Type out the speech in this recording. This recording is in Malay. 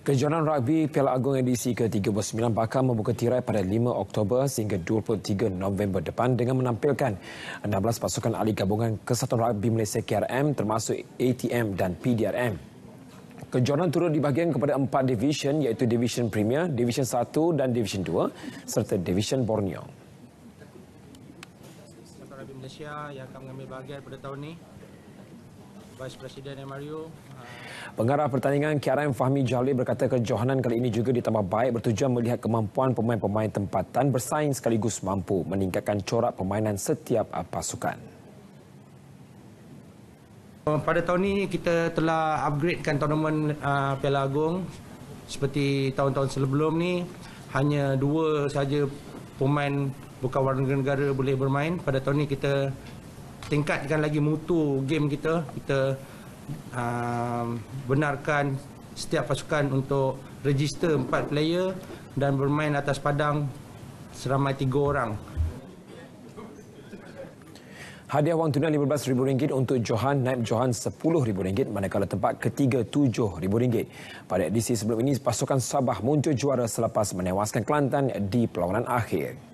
Kejuaraan rugby Piala Agong edisi ke-39 bakal membuka tirai pada 5 Oktober sehingga 23 November depan dengan menampilkan 16 pasukan ahli gabungan Kesatuan Rugby Malaysia KRM termasuk ATM dan PDRM. Kejuaraan turut dibahagikan kepada empat division iaitu Division Premier, Division 1 dan Division 2 serta Division Borneo. Kesatuan Rugby Malaysia yang akan mengambil bahagian pada tahun ini Vice Presiden MRU. Pengarah pertandingan KRM Fahmi Jalil berkata kejohanan kali ini juga ditambah baik bertujuan melihat kemampuan pemain-pemain tempatan bersaing sekaligus mampu meningkatkan corak permainan setiap pasukan. Oh, pada tahun ini kita telah upgradekan tournament uh, Piala Agong seperti tahun-tahun sebelum ni hanya dua saja pemain bukan warga negara boleh bermain pada tahun ini kita tingkatkan lagi mutu game kita kita uh, benarkan setiap pasukan untuk register empat player dan bermain atas padang seramai tiga orang Hadiah wang tunai RM15,000 untuk Johan, naib Johan RM10,000 manakala tempat ketiga RM7,000. Pada edisi sebelum ini, pasukan Sabah muncul juara selepas menewaskan Kelantan di perlawanan akhir.